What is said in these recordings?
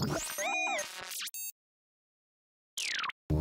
you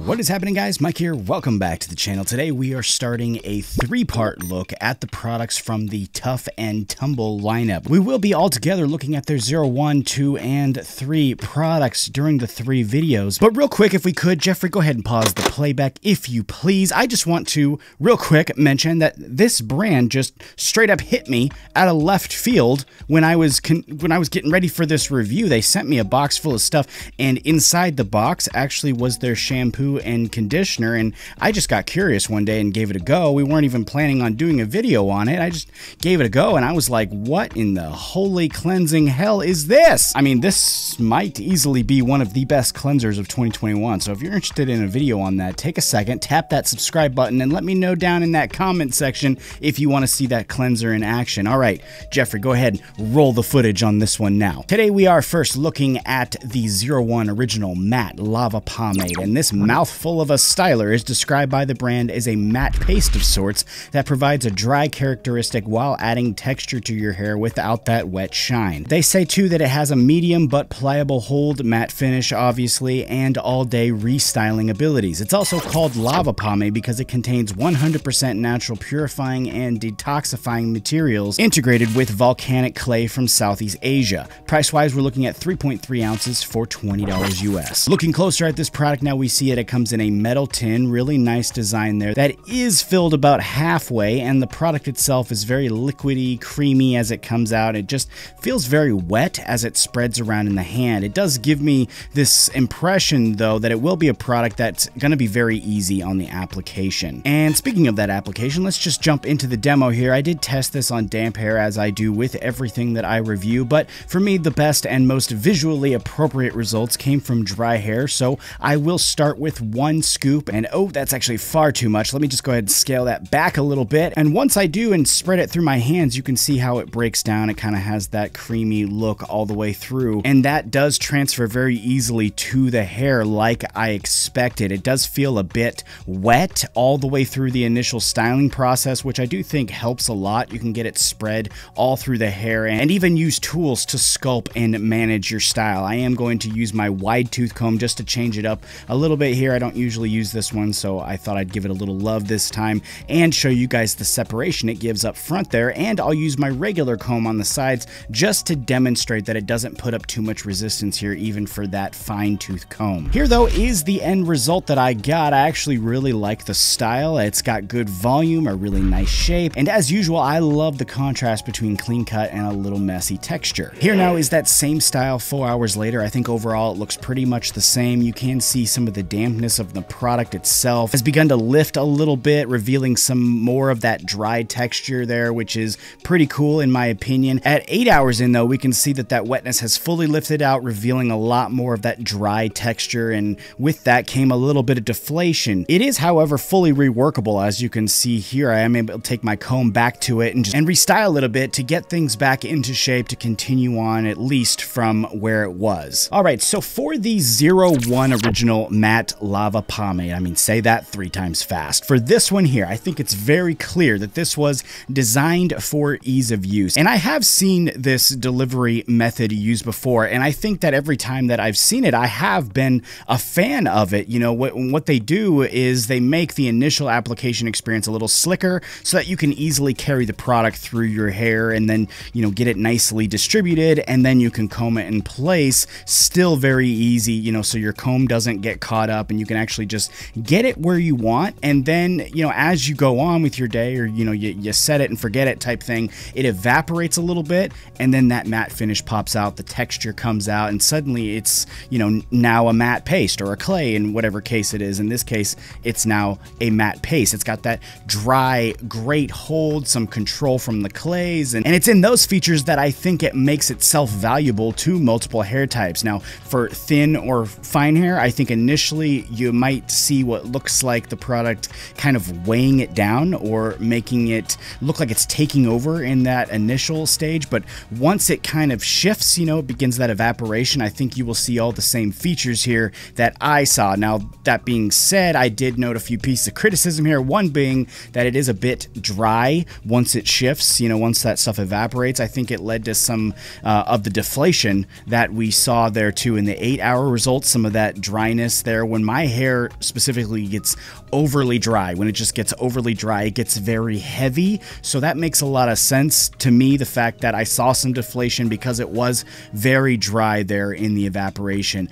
What is happening guys? Mike here. Welcome back to the channel. Today we are starting a three-part look at the products from the Tough and Tumble lineup. We will be all together looking at their 0, 1, 2, and 3 products during the three videos. But real quick, if we could, Jeffrey, go ahead and pause the playback if you please. I just want to real quick mention that this brand just straight up hit me out of left field when I was when I was getting ready for this review. They sent me a box full of stuff and inside the box actually was their shampoo and conditioner. And I just got curious one day and gave it a go. We weren't even planning on doing a video on it. I just gave it a go and I was like, what in the holy cleansing hell is this? I mean, this might easily be one of the best cleansers of 2021. So if you're interested in a video on that, take a second, tap that subscribe button, and let me know down in that comment section if you want to see that cleanser in action. All right, Jeffrey, go ahead, and roll the footage on this one now. Today we are first looking at the Zero One Original Matte Lava Pomade, and this mouth mouthful of a styler is described by the brand as a matte paste of sorts that provides a dry characteristic while adding texture to your hair without that wet shine. They say too that it has a medium but pliable hold, matte finish obviously, and all-day restyling abilities. It's also called lava pomade because it contains 100% natural purifying and detoxifying materials integrated with volcanic clay from Southeast Asia. Price-wise, we're looking at 3.3 ounces for $20 US. Looking closer at this product now, we see it comes in a metal tin, really nice design there, that is filled about halfway, and the product itself is very liquidy, creamy as it comes out. It just feels very wet as it spreads around in the hand. It does give me this impression, though, that it will be a product that's going to be very easy on the application. And speaking of that application, let's just jump into the demo here. I did test this on damp hair as I do with everything that I review, but for me, the best and most visually appropriate results came from dry hair, so I will start with one scoop. And oh, that's actually far too much. Let me just go ahead and scale that back a little bit. And once I do and spread it through my hands, you can see how it breaks down. It kind of has that creamy look all the way through. And that does transfer very easily to the hair like I expected. It does feel a bit wet all the way through the initial styling process, which I do think helps a lot. You can get it spread all through the hair and even use tools to sculpt and manage your style. I am going to use my wide tooth comb just to change it up a little bit here. I don't usually use this one, so I thought I'd give it a little love this time and show you guys the separation it gives up front there. And I'll use my regular comb on the sides just to demonstrate that it doesn't put up too much resistance here, even for that fine tooth comb. Here though is the end result that I got. I actually really like the style. It's got good volume, a really nice shape. And as usual, I love the contrast between clean cut and a little messy texture. Here now is that same style four hours later. I think overall it looks pretty much the same. You can see some of the dampness smoothness of the product itself has begun to lift a little bit, revealing some more of that dry texture there, which is pretty cool in my opinion. At eight hours in though, we can see that that wetness has fully lifted out, revealing a lot more of that dry texture. And with that came a little bit of deflation. It is, however, fully reworkable. As you can see here, I am able to take my comb back to it and, just, and restyle a little bit to get things back into shape to continue on at least from where it was. All right, so for the zero one original matte lava pomade. I mean, say that three times fast. For this one here, I think it's very clear that this was designed for ease of use. And I have seen this delivery method used before, and I think that every time that I've seen it, I have been a fan of it. You know, what, what they do is they make the initial application experience a little slicker so that you can easily carry the product through your hair and then, you know, get it nicely distributed, and then you can comb it in place, still very easy, you know, so your comb doesn't get caught up and you you can actually just get it where you want. And then, you know, as you go on with your day or, you know, you, you set it and forget it type thing, it evaporates a little bit. And then that matte finish pops out, the texture comes out, and suddenly it's, you know, now a matte paste or a clay in whatever case it is. In this case, it's now a matte paste. It's got that dry, great hold, some control from the clays. And, and it's in those features that I think it makes itself valuable to multiple hair types. Now, for thin or fine hair, I think initially you might see what looks like the product kind of weighing it down or making it look like it's taking over in that initial stage. But once it kind of shifts, you know, it begins that evaporation, I think you will see all the same features here that I saw. Now, that being said, I did note a few pieces of criticism here. One being that it is a bit dry once it shifts, you know, once that stuff evaporates. I think it led to some uh, of the deflation that we saw there too in the eight hour results, some of that dryness there when my my hair specifically gets overly dry. When it just gets overly dry, it gets very heavy. So that makes a lot of sense to me. The fact that I saw some deflation because it was very dry there in the evaporation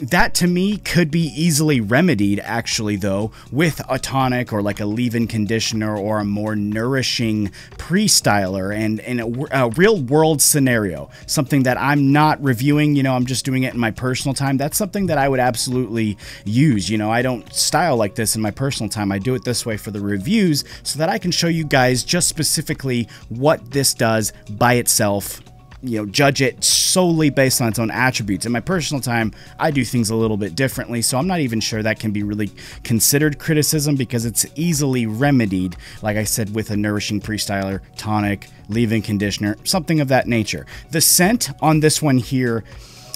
that to me could be easily remedied actually though with a tonic or like a leave-in conditioner or a more nourishing pre-styler and, in a, a real world scenario something that i'm not reviewing you know i'm just doing it in my personal time that's something that i would absolutely use you know i don't style like this in my personal time i do it this way for the reviews so that i can show you guys just specifically what this does by itself you know judge it solely based on its own attributes. In my personal time, I do things a little bit differently, so I'm not even sure that can be really considered criticism because it's easily remedied, like I said, with a nourishing pre-styler, tonic, leave-in conditioner, something of that nature. The scent on this one here.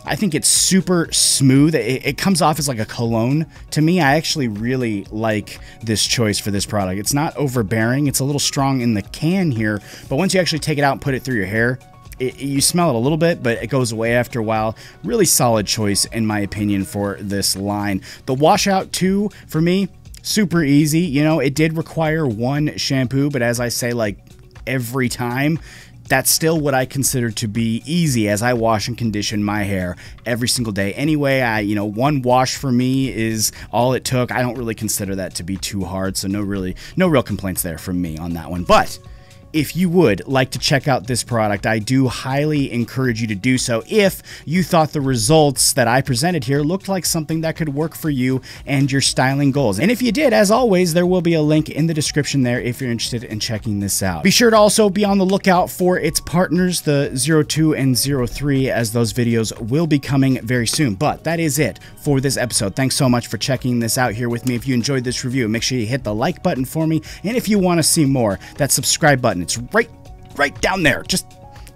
I think it's super smooth. It, it, comes off as like a cologne to me. I actually really like this choice for this product. It's not overbearing. It's a little strong in the can here, but once you actually take it out and put it through your hair, it, you smell it a little bit, but it goes away after a while. Really solid choice, in my opinion, for this line. The washout, too, for me, super easy. You know, it did require one shampoo, but as I say, like every time, that's still what I consider to be easy as I wash and condition my hair every single day. Anyway, I, you know, one wash for me is all it took. I don't really consider that to be too hard, so no really no real complaints there from me on that one. But if you would like to check out this product, I do highly encourage you to do so if you thought the results that I presented here looked like something that could work for you and your styling goals. And if you did, as always, there will be a link in the description there if you're interested in checking this out. Be sure to also be on the lookout for its partners, the 02 and 03, as those videos will be coming very soon. But that is it for this episode. Thanks so much for checking this out here with me. If you enjoyed this review, make sure you hit the like button for me. And if you want to see more, that subscribe button it's right, right down there. Just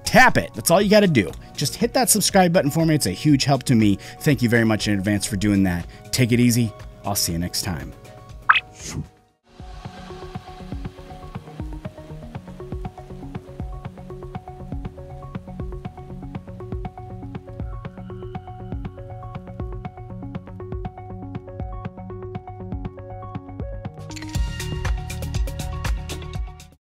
tap it. That's all you got to do. Just hit that subscribe button for me. It's a huge help to me. Thank you very much in advance for doing that. Take it easy. I'll see you next time.